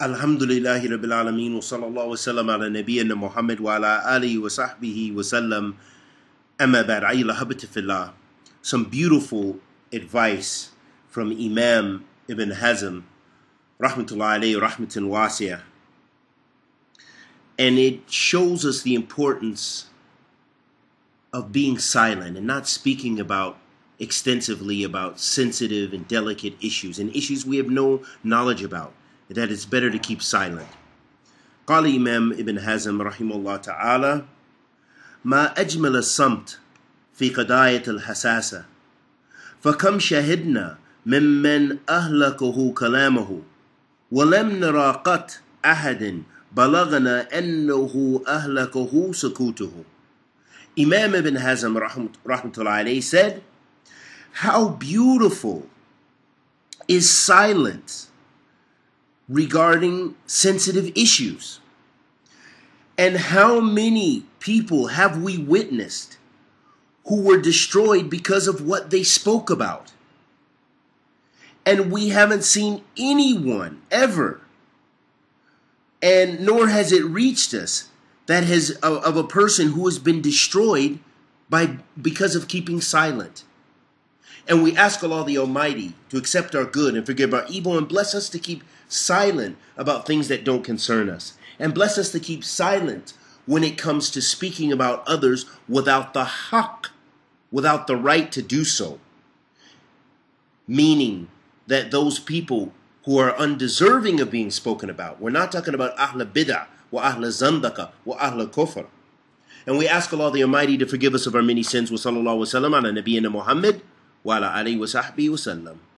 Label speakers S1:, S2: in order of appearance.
S1: Alhamdulillahi Rabbil Alameen wa sallallahu wasallam ala nabiyyina Muhammad wa ala alihi wa sahbihi wa sallam amma ba'd Some beautiful advice from Imam Ibn Hazm rahmatullahi alayhi rahmatin wasi'ah and it shows us the importance of being silent and not speaking about extensively about sensitive and delicate issues and issues we have no knowledge about that it's better to keep silent. قال إمام ابن حزم رحمه الله تعالى ما أجمل الصمت في قضاية الحساسة فكم شهدنا ممن أهلكه كلامه ولم نرى قط أحد بلغنا أنه أهلكه سكوته Imam ibn Hazm rahmatullah alayhi said, How beautiful is silence regarding sensitive issues. And how many people have we witnessed who were destroyed because of what they spoke about? And we haven't seen anyone ever, and nor has it reached us that has of a person who has been destroyed by because of keeping silent. And we ask Allah the Almighty to accept our good and forgive our evil and bless us to keep silent about things that don't concern us. And bless us to keep silent when it comes to speaking about others without the haqq, without the right to do so. Meaning that those people who are undeserving of being spoken about, we're not talking about Ahl Bid'ah, wa Ahl Zandaka, wa Ahl Kufr. And we ask Allah the Almighty to forgive us of our many sins. Wa sallallahu wa sallam ala Nabiyyina Muhammad. وعلى آله وصحبه وسلم